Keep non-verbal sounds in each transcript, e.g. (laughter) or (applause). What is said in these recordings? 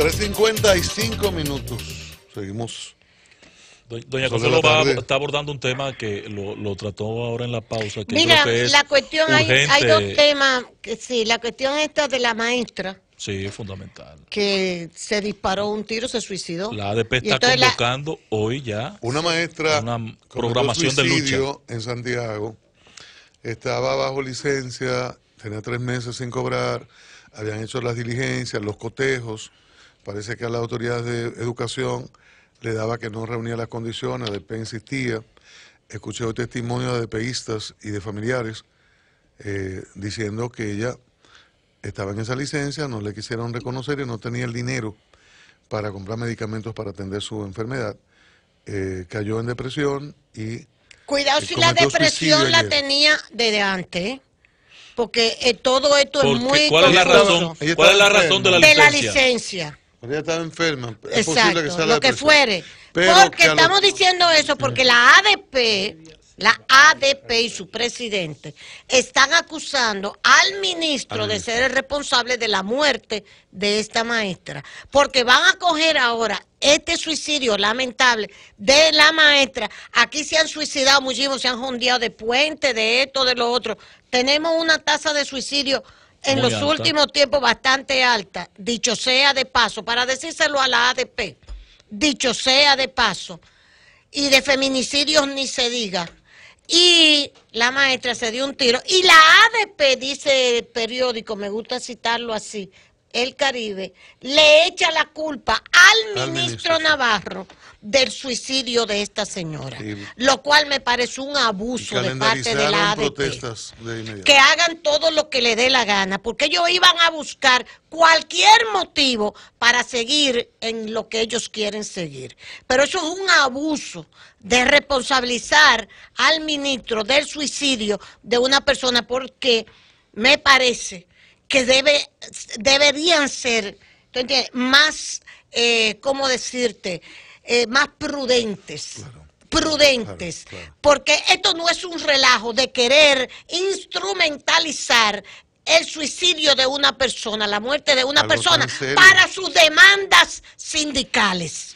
3.55 minutos. Seguimos. Doña Consuelo va, está abordando un tema que lo, trató ahora en la pausa. Mira, la cuestión, hay, dos temas. Que, sí, la cuestión esta de la maestra. Sí, es fundamental. Que se disparó un tiro, se suicidó. La ADP está convocando hoy ya. Una maestra. programación de lucha. En Santiago. Estaba bajo licencia, tenía tres meses sin cobrar. Habían hecho las diligencias, los cotejos Parece que a las autoridades de educación le daba que no reunía las condiciones, DP e insistía. Escuché el testimonio de peístas y de familiares eh, diciendo que ella estaba en esa licencia, no le quisieron reconocer y no tenía el dinero para comprar medicamentos para atender su enfermedad. Eh, cayó en depresión y... Cuidado si la depresión la tenía desde antes ¿eh? porque todo esto es muy ¿Cuál ¿Cuál es la razón de la De la licencia. María estaba enferma. Exacto, lo que fuere. porque estamos diciendo eso, porque la ADP, la ADP y su presidente están acusando al ministro de ser el responsable de la muerte de esta maestra. Porque van a coger ahora este suicidio lamentable de la maestra. Aquí se han suicidado muchísimos, se han jondeado de puente, de esto, de lo otro. Tenemos una tasa de suicidio en los últimos tiempos bastante alta, dicho sea de paso, para decírselo a la ADP, dicho sea de paso, y de feminicidios ni se diga. Y la maestra se dio un tiro. Y la ADP, dice el periódico, me gusta citarlo así, el Caribe, le echa la culpa al, ministro, Navarro del suicidio de esta señora, lo cual me parece un abuso de parte de la ADP. que hagan todo lo que le dé la gana, porque ellos iban a buscar cualquier motivo para seguir en lo que ellos quieren seguir. Pero eso es un abuso de responsabilizar al ministro del suicidio de una persona porque me parece que debe, deberían ser, Más, eh, ¿cómo decirte? Eh, más prudentes. prudentes, porque esto no es un relajo de querer instrumentalizar el suicidio de una persona, la muerte de una persona, para sus demandas sindicales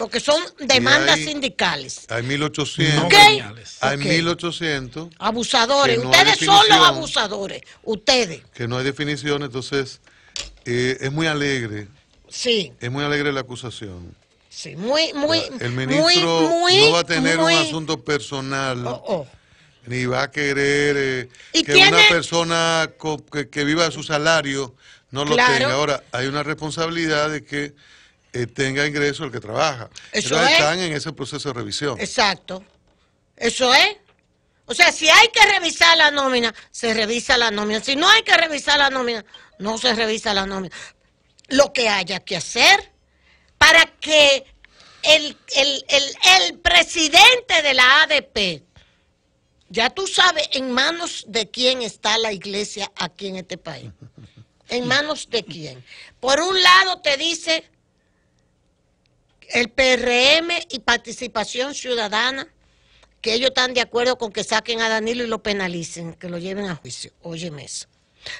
porque son demandas sindicales. Hay 1800. Hay 1800. Abusadores. ustedes son los abusadores. Ustedes. Que no hay definición, entonces eh, es muy alegre. Sí. Es muy alegre la acusación. Sí, muy, muy. El ministro no va a tener un asunto personal. Oh, oh. Ni va a querer eh, que una persona que, viva su salario no lo tenga. Ahora, hay una responsabilidad de que eh, tenga ingreso el que trabaja. Eso están en ese proceso de revisión. Exacto. Eso es. O sea, si hay que revisar la nómina, se revisa la nómina. Si no hay que revisar la nómina, no se revisa la nómina. Lo que haya que hacer para que el, el, el presidente de la ADP, ya tú sabes en manos de quién está la iglesia aquí en este país. ¿En manos de quién? Por un lado te dice el PRM y Participación Ciudadana, que ellos están de acuerdo con que saquen a Danilo y lo penalicen, que lo lleven a juicio. Óyeme eso.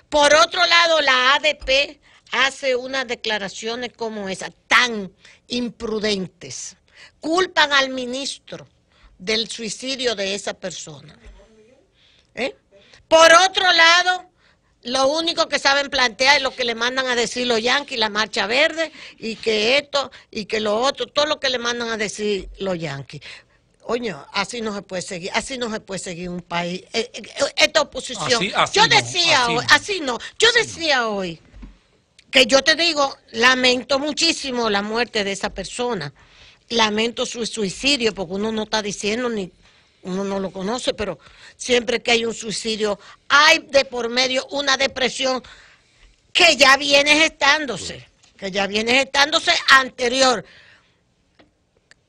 Por otro lado, la ADP hace unas declaraciones como esas, tan imprudentes. Culpan al ministro del suicidio de esa persona. ¿Eh? Por otro lado, lo único que saben plantear es lo que le mandan a decir los yanquis, la marcha verde, y que esto, y que lo otro, todo lo que le mandan a decir los yanquis. Oye, así no se puede seguir, así no se puede seguir un país. Eh, eh, eh, esta oposición. yo decía hoy, así no, yo decía hoy que yo te digo, lamento muchísimo la muerte de esa persona, lamento su suicidio, porque uno no está diciendo ni uno no lo conoce, pero siempre que hay un suicidio, hay de por medio una depresión que ya viene gestándose, que ya viene gestándose anterior.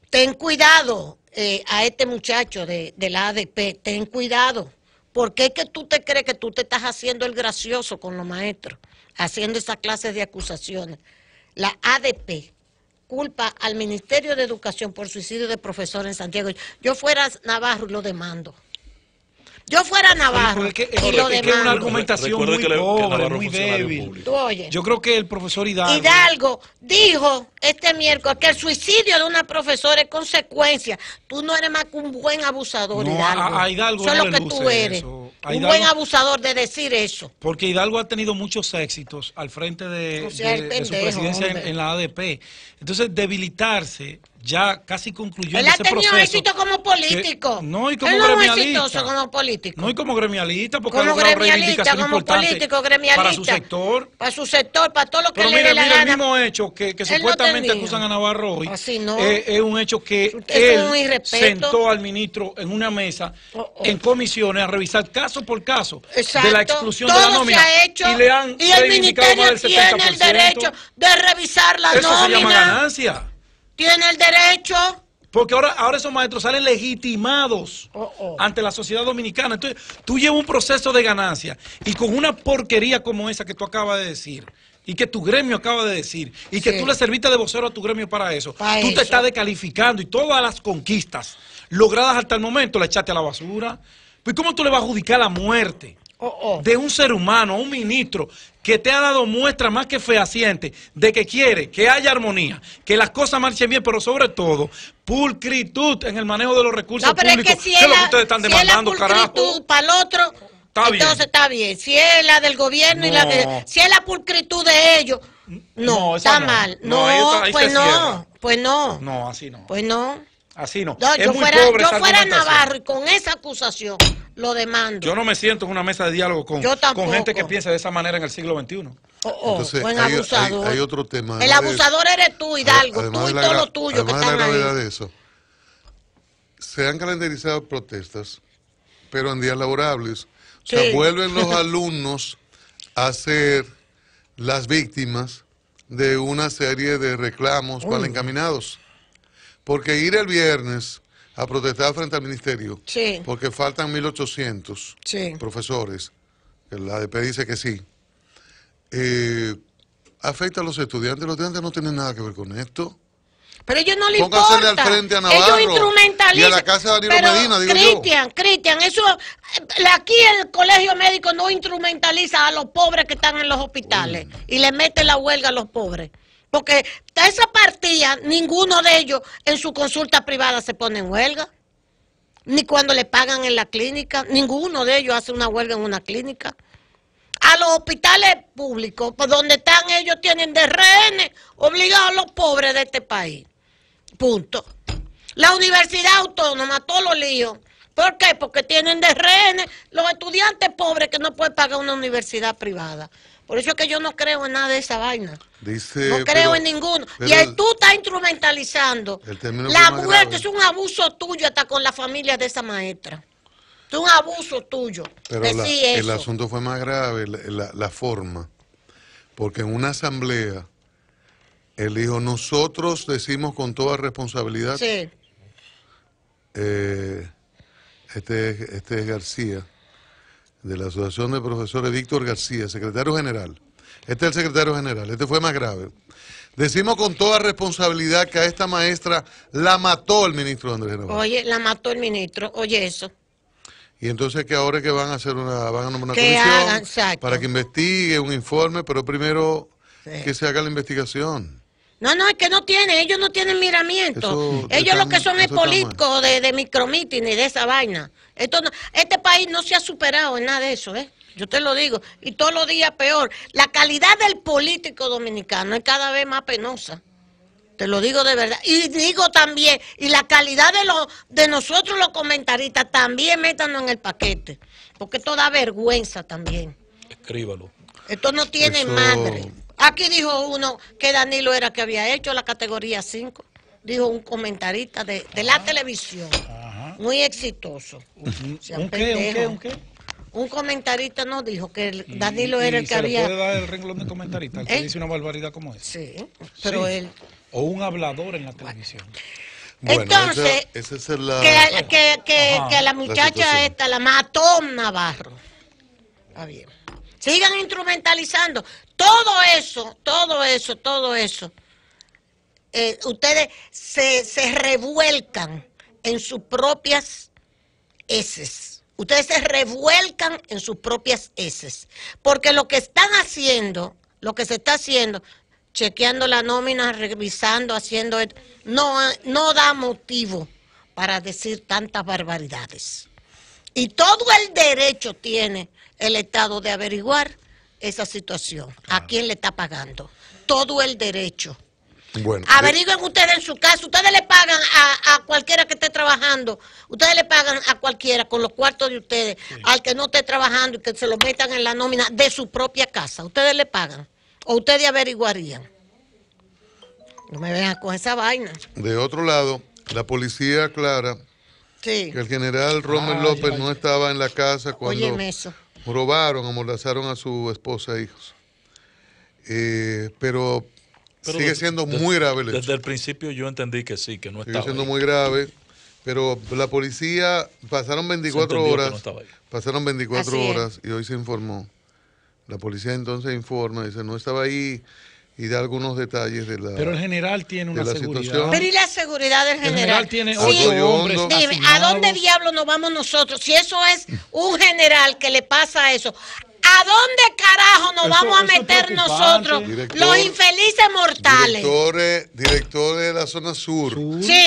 Ten cuidado eh, a este muchacho de, la ADP, ten cuidado, porque es que tú te crees que tú te estás haciendo el gracioso con los maestros, haciendo esas clases de acusaciones. La ADP culpa al Ministerio de Educación por suicidio de profesor en Santiago, yo fuera Navarro y lo demando. Yo fuera Navarro lo una argumentación muy débil. Yo creo que el profesor Hidalgo... Hidalgo dijo este miércoles que el suicidio de una profesora es consecuencia. Tú no eres más que un buen abusador, Hidalgo. Eso lo que tú eres un buen abusador de decir eso. Porque Hidalgo ha tenido muchos éxitos al frente de, su presidencia en, la ADP. Entonces, debilitarse ya casi concluyó Él ese proceso. Él ha tenido éxito como político. no, y como gremialista. como político. No, y como gremialista, porque como gremialista, como político, gremialista. Para su sector. Para su sector, para todo lo que le mire, dé la el mismo hecho que, supuestamente acusan a Navarro hoy. Ah, eh, es un hecho que él sentó al ministro en una mesa, oh, oh. en comisiones, a revisar caso por caso de la exclusión de la nómina. y le han y el ministerio tiene el derecho de revisar la nómina. Eso se llama ganancia tiene el derecho. Porque ahora, ahora esos maestros salen legitimados oh, oh. ante la sociedad dominicana. Entonces, tú llevas un proceso de ganancia y con una porquería como esa que tú acabas de decir y que tu gremio acaba de decir y que tú le serviste de vocero a tu gremio para eso, tú te estás descalificando y todas las conquistas logradas hasta el momento la echaste a la basura. Pues ¿cómo tú le vas a adjudicar la muerte Oh, oh. de un ser humano, un ministro, que te ha dado muestra más que fehaciente de que quiere que haya armonía, que las cosas marchen bien, pero sobre todo pulcritud en el manejo de los recursos no, pero Es que si es están la pulcritud Para el otro, entonces está bien. Si es la del gobierno y la de, si es la pulcritud de ellos, no, está mal. No, pues, pues no, pues no. así no. Pues no. Así no. yo fuera, yo fuera Navarro y con esa acusación lo demando. Yo no me siento en una mesa de diálogo con, con gente que piensa de esa manera en el siglo XXI. Oh, oh, Entonces, hay, otro tema. El abusador eres tú, Hidalgo, tú y todo lo tuyo que están la gravedad de eso, se han calendarizado protestas, pero en días laborables. O sea, vuelven los (laughs) alumnos a ser las víctimas de una serie de reclamos mal encaminados. Porque ir el viernes a protestar frente al ministerio. Porque faltan 1.800 profesores. La ADP dice que sí. Eh, afecta a los estudiantes. Los estudiantes no tienen nada que ver con esto. Pero ellos no le importa. al frente a Navarro Y a la casa de Danilo Medina, digo Cristian, Cristian, eso eh, aquí el colegio médico no instrumentaliza a los pobres que están en los hospitales y le mete la huelga a los pobres. Porque esa partida, ninguno de ellos en su consulta privada se pone en huelga. Ni cuando le pagan en la clínica. Ninguno de ellos hace una huelga en una clínica. A los hospitales públicos, por pues, donde están ellos, tienen de rehenes obligados los pobres de este país. Punto. La universidad autónoma, todos los líos. ¿Por qué? Porque tienen de rehenes los estudiantes pobres que no pueden pagar una universidad privada. Por eso es que yo no creo en nada de esa vaina. no creo en ninguno. Y tú estás instrumentalizando. La muerte es un abuso tuyo hasta con la familia de esa maestra. Es un abuso tuyo. Pero el asunto fue más grave, la, forma. Porque en una asamblea, él dijo, nosotros decimos con toda responsabilidad. Sí. Eh, este, este es García de la Asociación de Profesores Víctor García, secretario general. Este es el secretario general, este fue más grave. Decimos con toda responsabilidad que a esta maestra la mató el ministro Andrés Navarro. Oye, la mató el ministro, oye eso. Y entonces que ahora es que van a hacer una, van a una comisión para que investigue un informe, pero primero que se haga la investigación. No, no, es que no tienen, ellos no tienen miramiento. ellos lo que son es político de, de y de esa vaina. Esto este país no se ha superado en nada de eso, ¿eh? Yo te lo digo, y todos los días peor. La calidad del político dominicano es cada vez más penosa. Te lo digo de verdad. Y digo también, y la calidad de, lo, de nosotros los comentaristas también métanos en el paquete, porque esto da vergüenza también. Escríbalo. Esto no tiene madre. Aquí dijo uno que Danilo era que había hecho la categoría 5. Dijo un comentarista de, la televisión. Muy exitoso. ¿Un, qué, ¿Un qué? ¿Un qué? Un comentarista no dijo que Danilo era el que se había. Le puede dar el renglón de comentarista, el que ¿Eh? dice una barbaridad como esa. Sí, pero él. O un hablador en la televisión. Entonces, esa, es la... que, que, la muchacha esta la mató Navarro. Está bien sigan instrumentalizando. Todo eso, todo eso, todo eso, eh, ustedes se, revuelcan en sus propias heces. Ustedes se revuelcan en sus propias heces. Porque lo que están haciendo, lo que se está haciendo, chequeando la nómina, revisando, haciendo esto, no, no da motivo para decir tantas barbaridades. Y todo el derecho tiene el Estado de averiguar esa situación, a quién le está pagando. Todo el derecho. Bueno, eh, Averigüen ustedes en su casa. ustedes le pagan a, cualquiera que esté trabajando, ustedes le pagan a cualquiera con los cuartos de ustedes, al que no esté trabajando y que se lo metan en la nómina de su propia casa, ustedes le pagan o ustedes averiguarían. No me vean con esa vaina. De otro lado, la policía aclara que el general Romer ah, López no estaba en la casa cuando robaron, amordazaron a su esposa e hijos. Eh, pero, sigue siendo muy grave Desde el principio yo entendí que sí, que no estaba. Sigue siendo muy grave, pero la policía pasaron 24 horas. pasaron 24 horas y hoy se informó. La policía entonces informa, dice, no estaba ahí, y de algunos detalles de la Pero el general tiene una seguridad. Pero y la seguridad del general. El general tiene hombres. Dime, ¿a dónde diablos nos vamos nosotros? Si eso es un general que le pasa eso. ¿A dónde carajo nos vamos a meter nosotros, los infelices mortales? Directores, directores de la zona sur.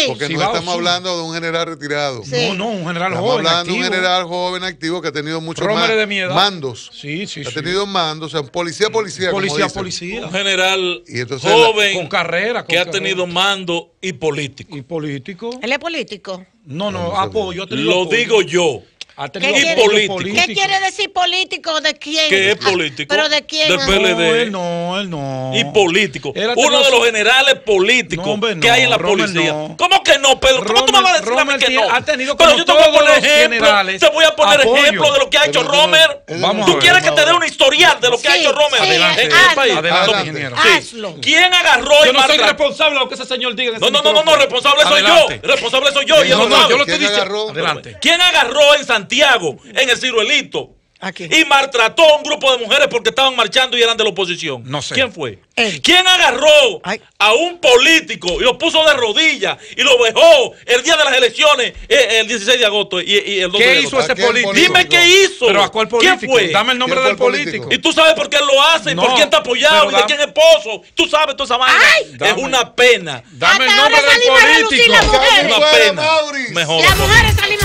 Porque no estamos hablando de un general retirado. No, no, un general joven. Estamos hablando de un general joven activo que ha tenido muchos mandos. Sí, sí, Ha tenido mandos, o sea, policía, policía. Policía, policía. Un general joven. con carrera. que ha tenido mando y político. Y político. Él es político. No, no, apoyo. Ah, pues, Lo digo yo. ¿Qué quiere, político. ¿Qué quiere decir político? ¿De quién? Que es político? ¿Pero de quién? Del PLD. No, él no, él no. Y político. Uno de los generales políticos que hay en la policía. ¿Cómo que no, Pedro? ¿Cómo tú me vas a decir a mí que no? Ha tenido Pero yo te voy a poner ejemplo. Te voy a poner ejemplo de lo que ha hecho Romer. Eh, ¿Tú quieres que te dé un historial de lo que ha hecho Romer sí, en este Adelante, Hazlo. ¿Quién agarró el Yo no soy responsable de lo que ese señor diga. No, no, no, no, responsable soy yo. Responsable soy yo. No, no, yo lo estoy diciendo. Adelante. ¿Quién agarró en Santiago? Santiago, en el ciruelito. Y maltrató a un grupo de mujeres porque estaban marchando y eran de la oposición. No sé. ¿Quién fue? ¿Quién agarró a un político y lo puso de rodillas y lo dejó el día de las elecciones, eh, el 16 de agosto y, el ¿Qué hizo ese político? Dime qué hizo. ¿Pero a cuál político? Dame el nombre del político? Y tú sabes por qué lo hace por quién está apoyado y de quién es esposo. Tú sabes toda esa vaina. Es una pena. Dame el nombre del político. La mujer. Es una pena. Mejor.